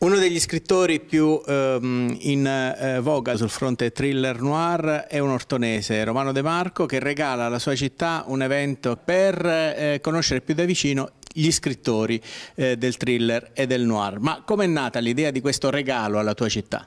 Uno degli scrittori più um, in eh, voga sul fronte thriller noir è un ortonese, Romano De Marco, che regala alla sua città un evento per eh, conoscere più da vicino gli scrittori eh, del thriller e del noir. Ma com'è nata l'idea di questo regalo alla tua città?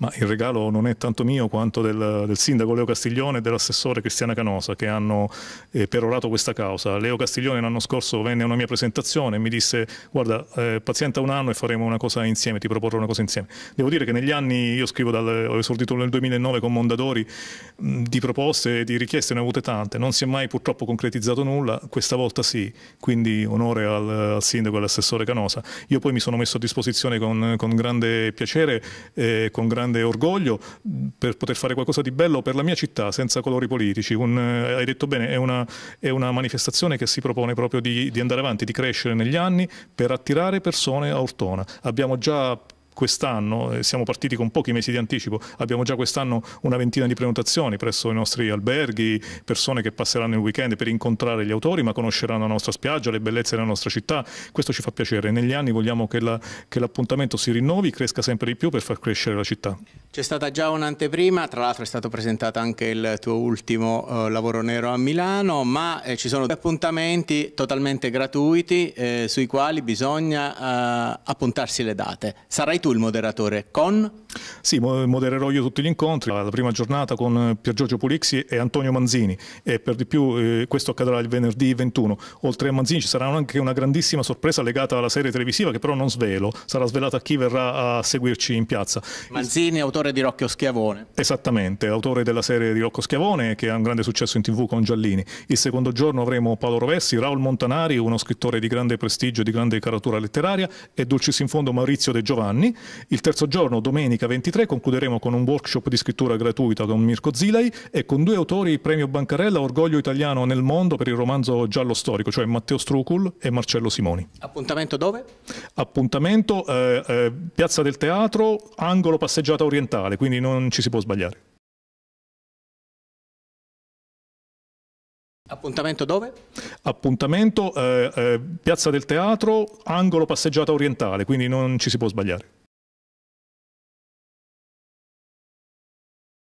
ma il regalo non è tanto mio quanto del, del sindaco Leo Castiglione e dell'assessore Cristiana Canosa che hanno eh, perorato questa causa. Leo Castiglione l'anno scorso venne a una mia presentazione e mi disse guarda eh, pazienta un anno e faremo una cosa insieme, ti proporrò una cosa insieme. Devo dire che negli anni, io scrivo dal, ho esordito nel 2009 con Mondadori, mh, di proposte e di richieste ne ho avute tante, non si è mai purtroppo concretizzato nulla, questa volta sì, quindi onore al, al sindaco e all'assessore Canosa. Io poi mi sono messo a disposizione con, con grande piacere, eh, con grande grande orgoglio mm, per poter fare qualcosa di bello per la mia città senza colori politici. Un, eh, hai detto bene, è una, è una, manifestazione che si propone proprio di, di andare avanti, di crescere negli anni per attirare persone a Ortona. Abbiamo già quest'anno, eh, siamo partiti con pochi mesi di anticipo, abbiamo già quest'anno una ventina di prenotazioni presso i nostri alberghi, persone che passeranno il weekend per incontrare gli autori ma conosceranno la nostra spiaggia, le bellezze della nostra città, questo ci fa piacere, negli anni vogliamo che l'appuntamento la, si rinnovi, cresca sempre di più per far crescere la città. C'è stata già un'anteprima, tra l'altro è stato presentato anche il tuo ultimo eh, lavoro nero a Milano, ma eh, ci sono appuntamenti totalmente gratuiti eh, sui quali bisogna eh, appuntarsi le date. Sarai tu il moderatore con sì, modererò io tutti gli incontri, la prima giornata con Pier Giorgio Pulixi e Antonio Manzini e per di più eh, questo accadrà il venerdì 21. Oltre a Manzini ci sarà anche una grandissima sorpresa legata alla serie televisiva che però non svelo, sarà svelata a chi verrà a seguirci in piazza. Manzini, autore di Rocchio Schiavone. Esattamente, autore della serie di Rocco Schiavone che ha un grande successo in tv con Giallini. Il secondo giorno avremo Paolo Rovessi, Raul Montanari, uno scrittore di grande prestigio, e di grande caratura letteraria e Dulcis in fondo Maurizio De Giovanni. Il terzo giorno, domenica 23 2023 concluderemo con un workshop di scrittura gratuita con Mirko Zilai e con due autori premio Bancarella Orgoglio Italiano nel Mondo per il romanzo giallo storico, cioè Matteo Strucul e Marcello Simoni. Appuntamento dove? Appuntamento eh, eh, Piazza del Teatro, angolo passeggiata orientale, quindi non ci si può sbagliare. Appuntamento dove? Appuntamento eh, eh Piazza del Teatro, angolo passeggiata orientale, quindi non ci si può sbagliare.